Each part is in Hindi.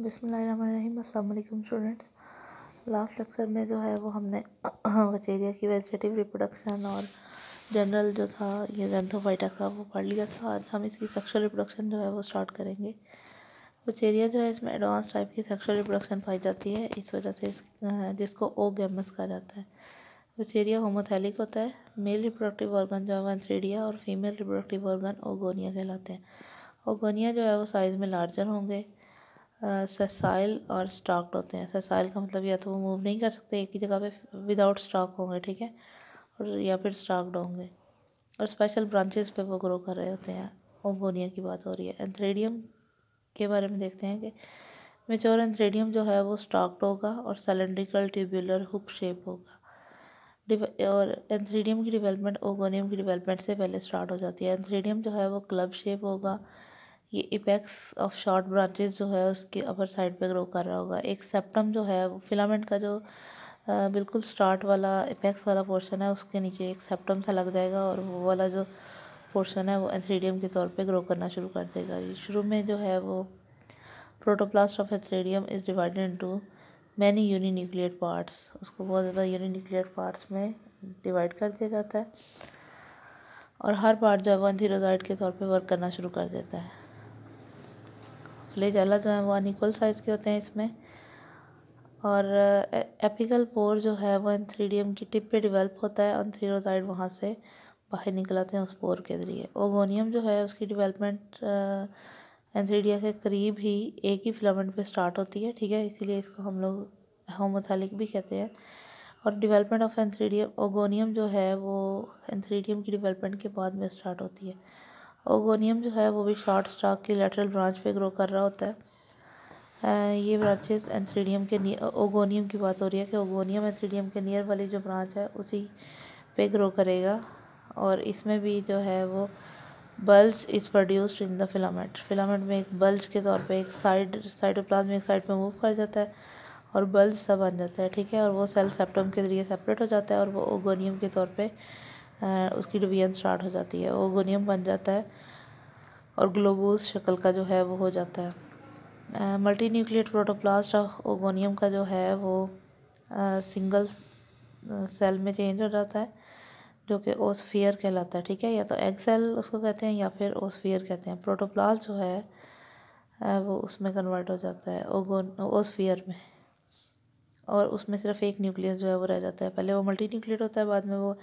बिसमीम स्टूडेंट्स लास्ट लेक्चर में जो है वो हमने वचेरिया की वेजिटेटिव रिप्रोडक्शन और जनरल जो था ये जेंथोफाइटा का वो पढ़ लिया था आज हम इसकी सेक्शुअल रिप्रोडक्शन जो है वो स्टार्ट करेंगे वचेरिया जो है इसमें एडवांस टाइप की सेक्शुअल रिप्रोडक्शन पाई जाती है इस वजह से इस जिसको ओ गैमस कहा जाता है वचेरिया होमोथैलिक होता है मेल रिप्रोडक्टिव ऑर्गन जो है एंथ्रीडिया और फीमेल रिप्रोडक्टिव ऑर्गन ओगोनिया कहलाते हैं ओगोनिया जो है वो साइज़ में लार्जर होंगे ससाइल और स्टॉक्ड होते हैं ससाइल का मतलब या तो वो मूव नहीं कर सकते एक ही जगह पे विदाउट स्टॉक होंगे ठीक है और या फिर स्टॉक्ड होंगे और स्पेशल ब्रांचेस पे वो ग्रो कर रहे होते हैं ओमोनिया की बात हो रही है एंथ्रेडियम के बारे में देखते हैं कि मेचोर एंथ्रेडियम जो है वो स्टॉक्ड होगा और सिलेंड्रिकल ट्यूबुलर हुक शेप होगा और एंथ्रीडियम की डेवलपमेंट ओगोनियम की डेवलपमेंट से पहले स्टार्ट हो जाती है एंथ्रीडियम जो है वो क्लब शेप होगा ये इपेक्स ऑफ शॉर्ट ब्रांचेज जो है उसके अपर साइड पे ग्रो कर रहा होगा एक सेप्टम जो है फिलामेंट का जो आ, बिल्कुल स्टार्ट वाला इपेक्स वाला पोर्शन है उसके नीचे एक सेप्टम सा लग जाएगा और वो वाला जो पोर्शन है वो एथ्रीडियम के तौर पे ग्रो करना शुरू कर देगा शुरू में जो है वो protoplast of antheridium is divided into many nuclear parts उसको बहुत ज़्यादा यूनी न्यूक्लियर पार्ट्स में डिवाइड कर दिया जाता है और हर पार्ट जो है वो एंथीरोजाइड के तौर पे वर्क करना शुरू कर देता है खुले जाला जो है वो अनइक्वल साइज़ के होते हैं इसमें और एपिकल पोर जो है वो एंथ्रीडियम की टिप पे डिवेल्प होता है अंथीरोजाइड वहाँ से बाहर निकल आते हैं उस पोर के ज़रिए ओगोनियम जो है उसकी डिवेलपमेंट एंथ्रीडिया के करीब ही एक ही फिलामेंट पे स्टार्ट होती है ठीक है इसीलिए इसको हम लोग होमोथैलिक भी कहते हैं और डिवेलपमेंट ऑफ एंथ्रीडियम ओगोनियम जो है वो एंथ्रीडियम की डिवेलपमेंट के बाद में स्टार्ट होती है ओगोनियम जो है वो भी शॉर्ट स्टॉक की लेटरल ब्रांच पे ग्रो कर रहा होता है ये ब्रांचेस एंथ्रीडियम के ओगोनियम की बात हो रही है कि ओगोनियम एंथ्रीडियम के नियर वाली जो ब्रांच है उसी पे ग्रो करेगा और इसमें भी जो है वो bulge is produced in the filament filament में एक बल्ज के तौर पे एक साइड साइडोप्लाज्म एक साइड पे मूव कर जाता है और बल्ज सा बन जाता है ठीक है और वो सेल सेप्टम के ज़रिए सेपरेट हो जाता है और वो ओगोनियम के तौर पे उसकी डिवीजन स्टार्ट हो जाती है वो गोनियम बन जाता है और ग्लोबोज शक्ल का जो है वो हो जाता है मल्टी न्यूक्ट प्रोटोप्लास्ट ओगोनियम का जो है वो सिंगल सेल में चेंज हो जाता है जो कि ओसफियर कहलाता है ठीक है या तो एग सेल उसको कहते हैं या फिर ओसफियर कहते हैं प्रोटोप्लास्ट जो है वो उसमें कन्वर्ट हो जाता है ओगोन ओसफियर में और उसमें सिर्फ एक न्यूक्लियस जो है वो रह जाता है पहले वो मल्टी न्यूक्ट होता है बाद में वो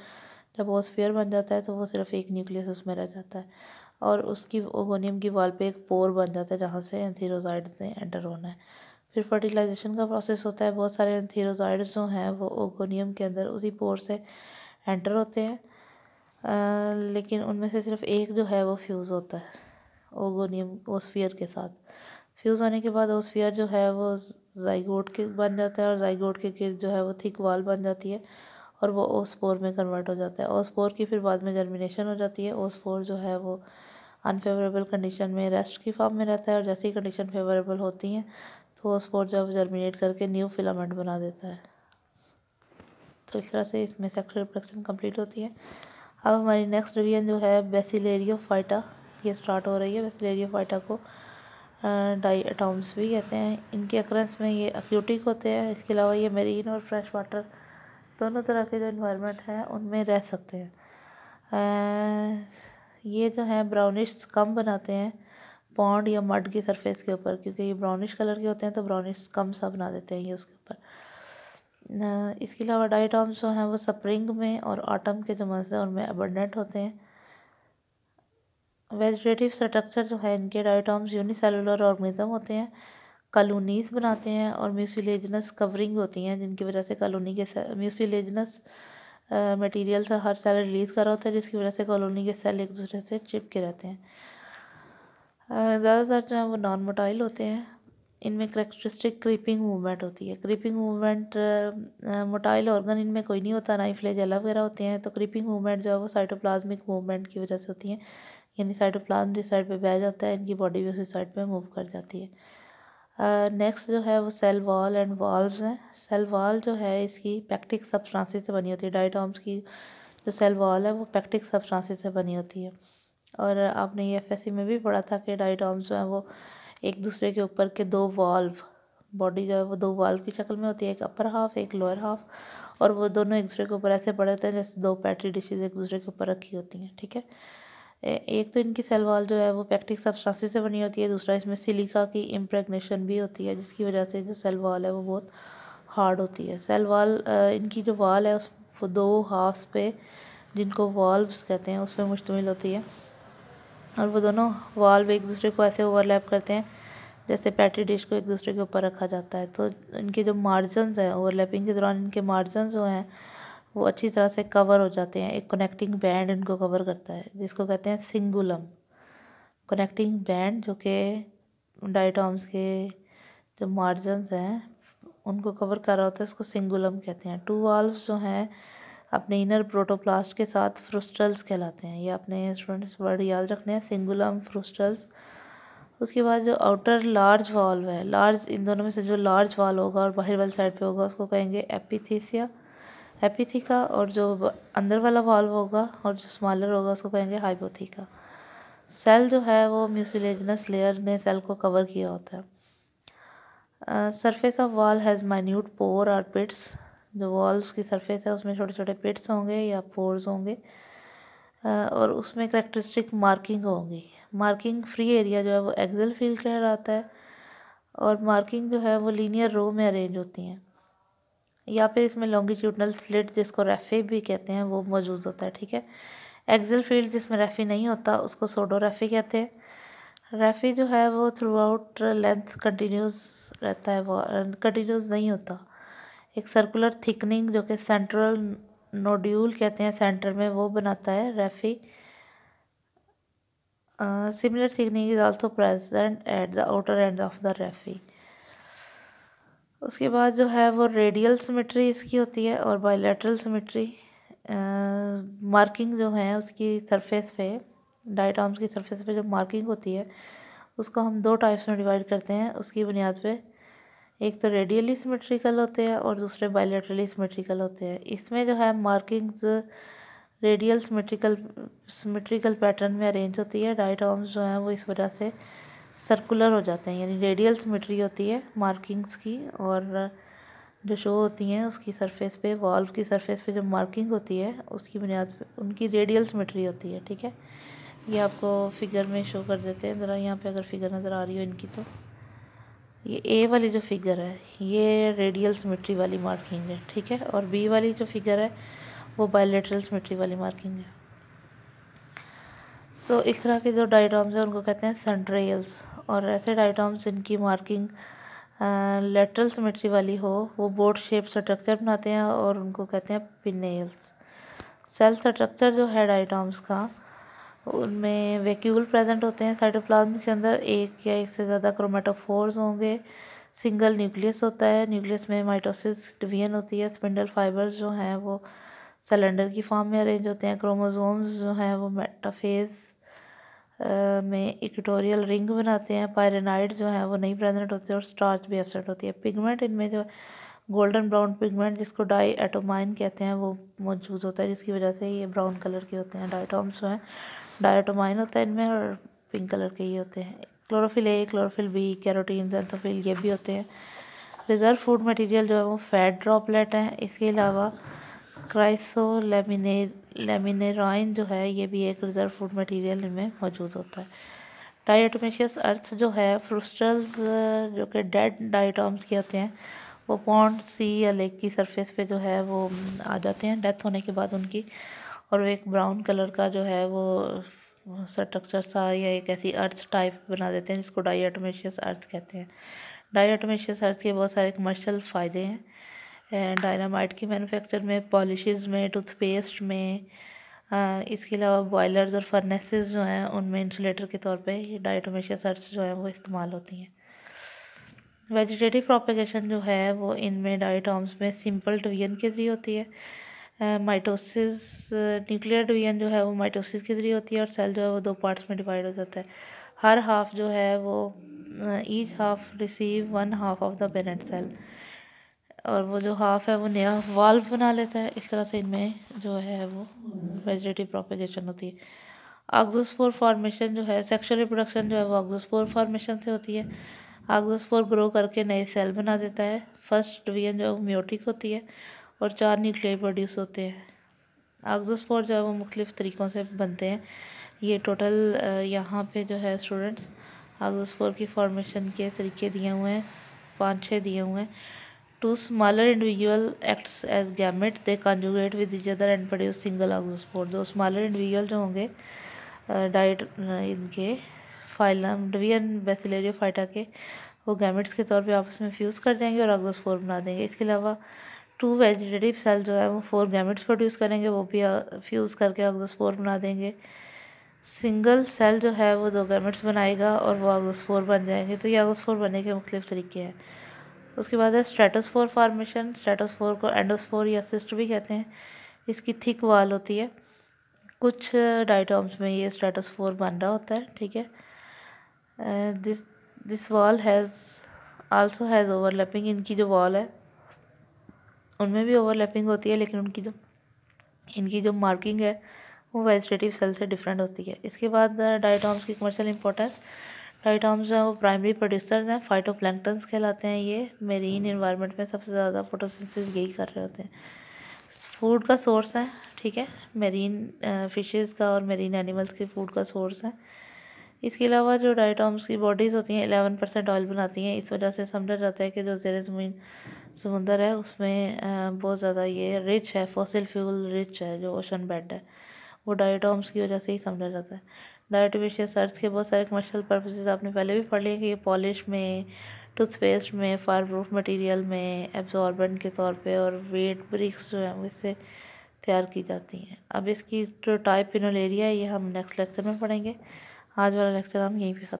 जब ओसफियर बन जाता है तो वो सिर्फ एक न्यूक्लियस उसमें रह जाता है और उसकी ओगोनियम की वाल पे एक पोर बन जाता है जहाँ से एंथीरोजाइड ने एंटर होना है फिर फर्टिलाइजेशन का प्रोसेस होता है बहुत सारे एंथीरोजाइड जो हैं वो ओगोनियम के अंदर उसी पोर से एंटर होते हैं आ, लेकिन उनमें से सिर्फ एक जो है वो फ्यूज़ होता है ओगोनियम ओस्फियर के साथ फ्यूज़ होने के बाद ओसफियर जो है वो जाइगोट के बन जाता है और जाइगोट के गिर जो है वो थिक वाल बन जाती है और वो ओसपोर में कन्वर्ट हो जाता है ओसपोर की फिर बाद में जर्मिनेशन हो जाती है फोर जो है वो अनफेवरेबल कंडीशन में रेस्ट की फॉर्म में रहता है और जैसी कंडीशन फेवरेबल होती हैं तो ओसपोर जो है जर्मिनेट करके न्यू फिलामेंट बना देता है तो इस तरह से इसमें सेक्सुअल रिप्रोडक्शन कम्प्लीट होती है अब हमारी नेक्स्ट डिवीजन जो है बेसिलेरियो फाइटा ये स्टार्ट हो रही है बेसिलेरियो फाइटा को डाई अटाउम्स भी कहते हैं इनके अक्रेंस में ये एक्यूटिक होते हैं इसके अलावा ये मेरीन और फ्रेश वाटर दोनों तरह के जो इन्वायरमेंट हैं उनमें रह सकते हैं ये जो है ब्राउनिश कम बनाते हैं पॉन्ड या मड की सरफेस के ऊपर क्योंकि ये ब्राउनिश कलर के होते हैं तो ब्राउनिश कम सा बना देते हैं ये उसके ऊपर इसके अलावा डाइटॉम्स जो हैं वो स्प्रिंग में और ऑटम के जो मंस हैं उनमें अबंडेंट होते हैं वेजिटेटिव स्ट्रक्चर जो है इनके डाइटॉम्स यूनिसेलुलर ऑर्गेनिज्म होते हैं कॉलोनीस बनाते हैं और म्यूसिलेजनस कवरिंग होती हैं जिनकी वजह से कॉलोनी के म्यूसिलेजनस मटीरियल से हर सेल रिलीज़ करा होता है जिसकी वजह से कॉलोनी के सेल एक दूसरे से चिपके रहते हैं ज़्यादातर जो है वो नॉन मोटाइल होते हैं इनमें करेक्टरिस्टिक क्रीपिंग मूवमेंट होती है क्रीपिंग मूवमेंट मोटाइल ऑर्गन इनमें कोई नहीं होता नाइफ फ्लेजेला वगैरह होते हैं तो क्रीपिंग मूवमेंट जो है वो साइटोप्लाज्मिक मूवमेंट की वजह से होती है यानी साइटोप्लाज्म जिस साइड पर बह जाता है इनकी बॉडी भी उसी साइड पर मूव कर जाती है नेक्स्ट जो है वो सेल वॉल एंड वॉल्व्स हैं सेल वॉल जो है इसकी पैक्टिक सब्सटेंसेस से बनी होती है डाइटॉम्स की जो सेल वॉल है वो पैक्टिक सब्सटेंसेस से बनी होती है और आपने ये e एफ में भी पढ़ा था कि डाइटॉम्स जो हैं वो एक दूसरे के ऊपर के दो वॉल्व बॉडी जो है वो दो वाल्व की शक्ल में होती है एक अपर हाफ एक लोअर हाफ और वो दोनों एक दूसरे के ऊपर ऐसे पड़े होते हैं जैसे दो पैट्री डिशेज एक दूसरे के ऊपर रखी होती हैं ठीक है एक तो इनकी सेल वॉल जो है वो पैक्टिक सब्सटेंसेस से बनी होती है दूसरा इसमें सिलिका की इम्प्रेगनेशन भी होती है जिसकी वजह से जो सेल वॉल है वो बहुत हार्ड होती है सेल वॉल इनकी जो वॉल है उस दो हाफ्स पे जिनको वॉल्व्स कहते हैं उस पर मुश्तमिल होती है और वो दोनों वॉल्व एक दूसरे को ऐसे ओवरलैप करते हैं जैसे पैटी डिश को एक दूसरे के ऊपर रखा जाता है तो इनके जो मार्जन्स हैं ओवरलैपिंग के दौरान इनके मार्जन्स जो हैं वो अच्छी तरह से कवर हो जाते हैं एक कनेक्टिंग बैंड इनको कवर करता है जिसको कहते हैं सिंगुलम कनेक्टिंग बैंड जो कि डाइटॉम्स के जो मार्जन्स हैं उनको कवर कर रहा होता है उसको सिंगुलम कहते हैं टू वाल्व्स जो हैं अपने इनर प्रोटोप्लास्ट के साथ फ्रूस्टल्स कहलाते हैं ये अपने स्टूडेंट्स वर्ड याद रखने हैं सिंगुलम फ्रूस्टल्स उसके बाद जो आउटर लार्ज वाल्व है लार्ज इन दोनों में से जो लार्ज वाल होगा और बाहर वाली साइड पे होगा उसको कहेंगे एपिथीसिया एपिथिका और जो अंदर वाला वॉल्व होगा और जो स्मॉलर होगा उसको कहेंगे हाइपोथिका सेल जो है वो म्यूसिलेजनस लेयर ने सेल को कवर किया होता है surface of wall has minute pore और पिट्स जो वॉल्स की सरफेस है उसमें छोटे छोटे पिट्स होंगे या पोर्स होंगे और उसमें करेक्टरिस्टिक मार्किंग होगी मार्किंग फ्री एरिया जो है वो एक्सल फील्ड कहलाता है और मार्किंग जो है वो लीनियर रो में अरेंज होती हैं या फिर इसमें लॉन्गिट्यूडनल स्लिट जिसको रेफे भी कहते हैं वो मौजूद होता है ठीक है एक्जल फील्ड जिसमें रेफी नहीं होता उसको सोडो रेफी कहते हैं रेफी जो है वो थ्रू आउट लेंथ कंटिन्यूस रहता है वो कंटिन्यूस नहीं होता एक सर्कुलर थिकनिंग जो कि सेंट्रल नोड्यूल कहते हैं सेंटर में वो बनाता है raphe similar thickening is also present at the outer end of the raphe उसके बाद जो है वो रेडियल सिमेट्री इसकी होती है और बायलैटरल सिमेट्री मार्किंग जो है उसकी सरफेस पे डायटॉम्स की सरफेस पे जो मार्किंग होती है उसको हम दो टाइप्स में डिवाइड करते हैं उसकी बुनियाद पे एक तो रेडियली सिमेट्रिकल होते हैं और दूसरे बायलैटरली सिमेट्रिकल होते हैं इसमें जो है markings radial symmetrical symmetrical pattern में अरेंज होती है डायटॉम्स जो हैं वो इस वजह से सर्कुलर हो जाते हैं यानी रेडियल सिमेट्री होती है मार्किंग्स की और जो शो होती हैं उसकी सरफेस पे वॉल्व की सरफेस पे जो मार्किंग होती है उसकी बुनियाद पे उनकी रेडियल सिमेट्री होती है ठीक है ये आपको फिगर में शो कर देते हैं ज़रा यहाँ पे अगर फिगर नज़र आ रही हो इनकी तो ये ए वाली जो फिगर है ये रेडियल सिमेट्री वाली मार्किंग है ठीक है और बी वाली जो फिगर है वो बायोलेटरल सिमेट्री वाली मार्किंग है सो तो so, इस तरह के जो डायग्राम्स हैं उनको कहते हैं सेंट्रेल्स और ऐसे डायग्राम्स जिनकी मार्किंग लेटरल सिमेट्री वाली हो वो बोर्ड शेप स्ट्रक्चर बनाते हैं और उनको कहते हैं पिनेल्स सेल स्ट्रक्चर जो है डायग्राम्स का उनमें वैक्यूल प्रेजेंट होते हैं साइटोप्लाज्म के अंदर एक या एक से ज़्यादा क्रोमेटोफोर्स होंगे सिंगल न्यूक्लियस होता है न्यूक्लियस में माइटोसिस डिवीजन होती है स्पिंडल फाइबर्स जो हैं वो सिलेंडर की फॉर्म में अरेंज होते हैं क्रोमोसोम्स जो हैं वो मेटाफेज में इक्टोरियल रिंग बनाते हैं पायरेनाइड जो है वो नहीं प्रेजेंट होते और स्टार्च भी एबसेंट होती है पिगमेंट इनमें जो गोल्डन ब्राउन पिगमेंट जिसको डाई एटोमाइन कहते हैं वो मौजूद होता है जिसकी वजह से ये ब्राउन कलर के होते हैं डाइटोम्स जो हैं डाइटोमाइन होता है इनमें और पिंक कलर के ही होते हैं chlorophyll A chlorophyll B carotene xanthophyll ये भी होते हैं रिज़र्व फूड मटेरियल जो है वो फैट ड्रॉपलेट हैं इसके अलावा क्राइसो लेमिनेरॉइन जो है ये भी एक रिजर्व फूड मटेरियल में मौजूद होता है डाइटमेशियस अर्थ जो है फ्रूस्टल्स जो कि डेड डाइटॉम्स के होते हैं वो पॉन्ड सी या लेक की सरफेस पे जो है वो आ जाते हैं डेथ होने के बाद उनकी और वो एक ब्राउन कलर का जो है वो स्ट्रक्चर सा या एक ऐसी अर्थ टाइप बना देते हैं जिसको डाइटमेशियस अर्थ कहते हैं डाइटमेशियस अर्थ के बहुत सारे कमर्शल फ़ायदे हैं डायनामाइट की मैन्युफैक्चर में पॉलिशेस में टूथपेस्ट में इसके अलावा बॉयलर्स और फर्नेसेस जो हैं उनमें इंसुलेटर के तौर पे ये सर्ट्स जो है वो इस्तेमाल होती हैं वेजिटेटिव प्रोपेगेशन जो है वो इनमें डाइटॉम्स में सिंपल डिवीजन के ज़रिए होती है माइटोसिस न्यूक्लियर डिवीजन जो है वो माइटोसिस के ज़रिए होती है और सेल जो है वो दो पार्ट्स में डिवाइड हो जाता है हर हाफ जो है वो each half receive one half of the parent cell और वो जो हाफ है वो नया वाल्व बना लेता है इस तरह से इनमें जो है वो वेजिटेटिव प्रोपेगेशन होती है ऑक्जोस्पोर फॉर्मेशन जो है सेक्शुअल रिप्रोडक्शन जो है वो ऑक्जोस्पोर फॉर्मेशन से होती है आगजोसपोर ग्रो करके नए सेल बना देता है फर्स्ट डिवीजन जो है वो म्योटिक होती है और चार न्यूक्लियर प्रोड्यूस होते हैं आगजोसपोर जो है वो मुख्तलिफ तरीक़ों से बनते हैं ये टोटल यहाँ पर जो है स्टूडेंट्स ऑक्जोस्पोर की फॉर्मेशन के तरीके दिए हुए हैं पाँच छः दिए हुए हैं two smaller individual acts as gamete they conjugate with each other and produce single auxospore दो स्मॉलर इंडिविजुअल जो होंगे डाइट इनके फाइलम डिवियन फाइटा के वो गैमेट्स के तौर पे आपस में फ्यूज़ कर देंगे और ऑक्सोस्पोर बना देंगे इसके अलावा टू वेजिटेटिव सेल जो है वो फोर गैमेट्स प्रोड्यूस करेंगे वो भी फ्यूज़ करके ऑक्सोस्पोर बना देंगे सिंगल सेल जो है वो दो गैमेट्स बनाएगा और वो ऑक्सोस्पोर बन जाएंगे तो ये ऑक्सोस्पोर बनने के मुख्तलिफ तरीके हैं उसके बाद है स्ट्रेटोस्फोर फार्मेशन स्ट्रेटोस्फोर को एंडोस्फोर या सिस्ट भी कहते हैं इसकी थिक वाल होती है कुछ डाइटॉम्स में ये स्ट्रेटोस्फोर बन रहा होता है ठीक है this this wall has also has overlapping इनकी जो वॉल है उनमें भी ओवरलैपिंग होती है लेकिन उनकी जो इनकी जो मार्किंग है वो वेजिटेटिव सेल से डिफरेंट होती है इसके बाद डाइटॉम्स की कमर्शियल इंपॉर्टेंस राइट हैं वो प्राइमरी प्रोड्यूसर हैं फाइटोप्लैंक्टन्स कहलाते हैं ये मेरीन हम्म। इन्वायरमेंट में सबसे ज़्यादा फोटोसिंथेसिस यही कर रहे होते हैं फूड का सोर्स है ठीक है मेरीन फिशेस का और मेरीन एनिमल्स के फूड का सोर्स है इसके अलावा जो डाइटॉम्स की बॉडीज़ होती हैं एलेवन परसेंट ऑयल बनाती हैं इस वजह से समझा जाता है कि जो जेर ज़मीन समुंदर है उसमें बहुत ज़्यादा ये रिच है फॉसिल फ्यूल रिच है जो ओशन बेड है वो डाइटॉम्स की वजह से ही समझा जाता है आर्टिफिशियल सर्च के बहुत सारे कमर्शियल पर्पजेज आपने पहले भी पढ़ लिए कि ये पॉलिश में टूथपेस्ट में फायर प्रूफ मटीरियल में एब्जॉर्बेंट के तौर पे और वेट ब्रिक्स जो हैं इससे तैयार की जाती हैं अब इसकी जो टाइप पिनोलेरिया ये हम नेक्स्ट लेक्चर में पढ़ेंगे आज वाला लेक्चर हम यहीं पर